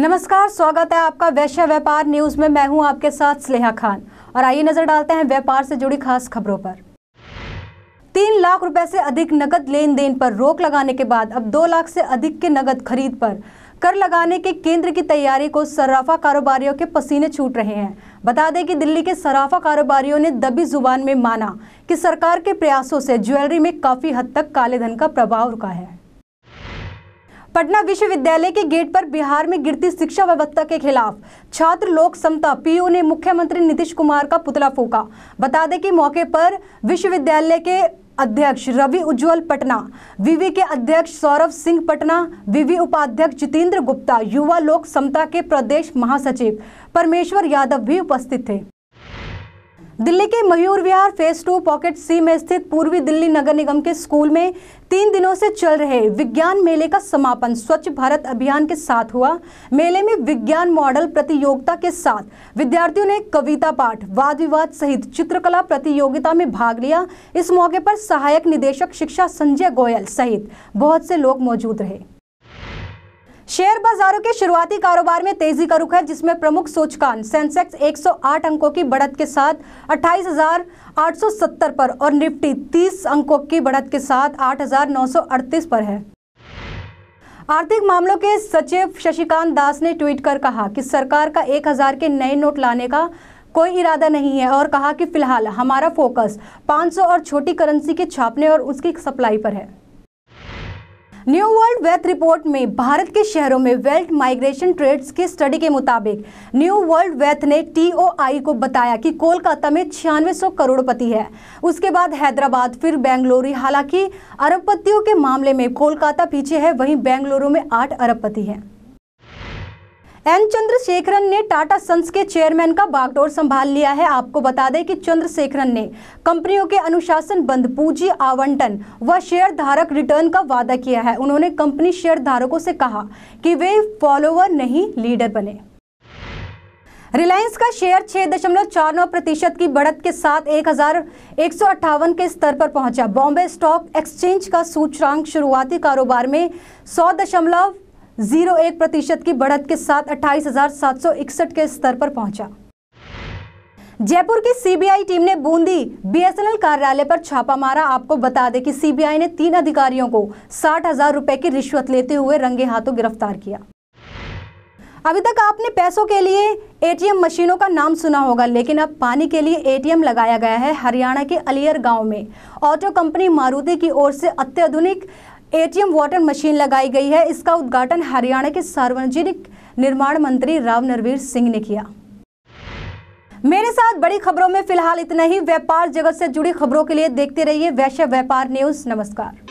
नमस्कार स्वागत है आपका वैश्य व्यापार न्यूज में मैं हूं आपके साथ स्नेहा खान और आइए नजर डालते हैं व्यापार से जुड़ी खास खबरों पर तीन लाख रुपए से अधिक नकद लेन देन पर रोक लगाने के बाद अब दो लाख से अधिक के नकद खरीद पर कर लगाने के केंद्र की तैयारी को सराफा कारोबारियों के पसीने छूट रहे हैं बता दें कि दिल्ली के सराफा कारोबारियों ने दबी जुबान में माना कि सरकार के प्रयासों से ज्वेलरी में काफ़ी हद तक काले धन का प्रभाव रुका है पटना विश्वविद्यालय के गेट पर बिहार में गिरती शिक्षा व्यवस्था के खिलाफ छात्र लोक समता पीयू ने मुख्यमंत्री नीतीश कुमार का पुतला फूका बता दें कि मौके पर विश्वविद्यालय के अध्यक्ष रवि उज्जवल पटना विवि के अध्यक्ष सौरभ सिंह पटना विवि उपाध्यक्ष जितेंद्र गुप्ता युवा लोक समता के प्रदेश महासचिव परमेश्वर यादव भी उपस्थित थे दिल्ली के Mayur Vihar phase two pocket C में स्थित पूर्वी दिल्ली नगर निगम के स्कूल में तीन दिनों से चल रहे विज्ञान मेले का समापन स्वच्छ भारत अभियान के साथ हुआ मेले में विज्ञान मॉडल प्रतियोगिता के साथ विद्यार्थियों ने कविता पाठ वाद विवाद सहित चित्रकला प्रतियोगिता में भाग लिया इस मौके पर सहायक निदेशक शिक्षा संजय गोयल सहित बहुत से लोग मौजूद रहे शेयर बाजारों के शुरुआती कारोबार में तेजी का रुख है जिसमें प्रमुख सूचकांक सेंसेक्स 108 अंकों की बढ़त के साथ 28,870 पर और निफ्टी 30 अंकों की बढ़त के साथ 8,938 पर है आर्थिक मामलों के सचिव शशिकांत दास ने ट्वीट कर कहा कि सरकार का 1000 के नए नोट लाने का कोई इरादा नहीं है और कहा कि फिलहाल हमारा फोकस पाँच और छोटी करेंसी के छापने और उसकी सप्लाई पर है न्यू वर्ल्ड वेल्थ रिपोर्ट में भारत के शहरों में वेल्थ माइग्रेशन ट्रेड्स की स्टडी के मुताबिक न्यू वर्ल्ड वेल्थ ने टीओआई को बताया कि कोलकाता में छियानवे करोड़पति है उसके बाद हैदराबाद फिर बेंगलुरु हालांकि अरबपतियों के मामले में कोलकाता पीछे है वहीं बेंगलुरु में आठ अरबपति हैं एन चंद्रशेखरन ने टाटा सन्स के चेयरमैन का बागडोर संभाल लिया है आपको बता दें कि चंद्रशेखरन ने कंपनियों के अनुशासन बंद पूंजी आवंटन व शेयर धारक रिटर्न का वादा किया है उन्होंने कंपनी शेयर धारकों से कहा कि वे फॉलोअर नहीं लीडर बने रिलायंस का शेयर छह दशमलव चार नौ प्रतिशत की बढ़त के साथ एक हजार एक सौ अट्ठावन के स्तर पर पहुंचा बॉम्बे स्टॉक एक्सचेंज का सूचकांक शुरुआती कारोबार में सौ दशमलव जीरो एक प्रतिशत की बढ़त के साथ अट्ठाईस हजार सात सौ इकसठ के स्तर पर पहुंचा जयपुर की सीबीआई टीम ने बूंदी बीएसएनएल कार्यालय पर छापा मारा आपको बता दें कि सीबीआई ने तीन अधिकारियों को साठ हजार रुपए की रिश्वत लेते हुए रंगे हाथों गिरफ्तार किया अभी तक आपने पैसों के लिए एटीएम मशीनों का नाम सुना होगा लेकिन अब पानी के लिए एटीएम लगाया गया है हरियाणा के अलियर गांव में ऑटो कंपनी मारुति की ओर से अत्याधुनिक एटीएम वाटर मशीन लगाई गई है इसका उद्घाटन हरियाणा के सार्वजनिक निर्माण मंत्री राव नरवीर सिंह ने किया मेरे साथ बड़ी खबरों में फिलहाल इतना ही व्यापार जगत से जुड़ी खबरों के लिए देखते रहिए वैश्य व्यापार न्यूज नमस्कार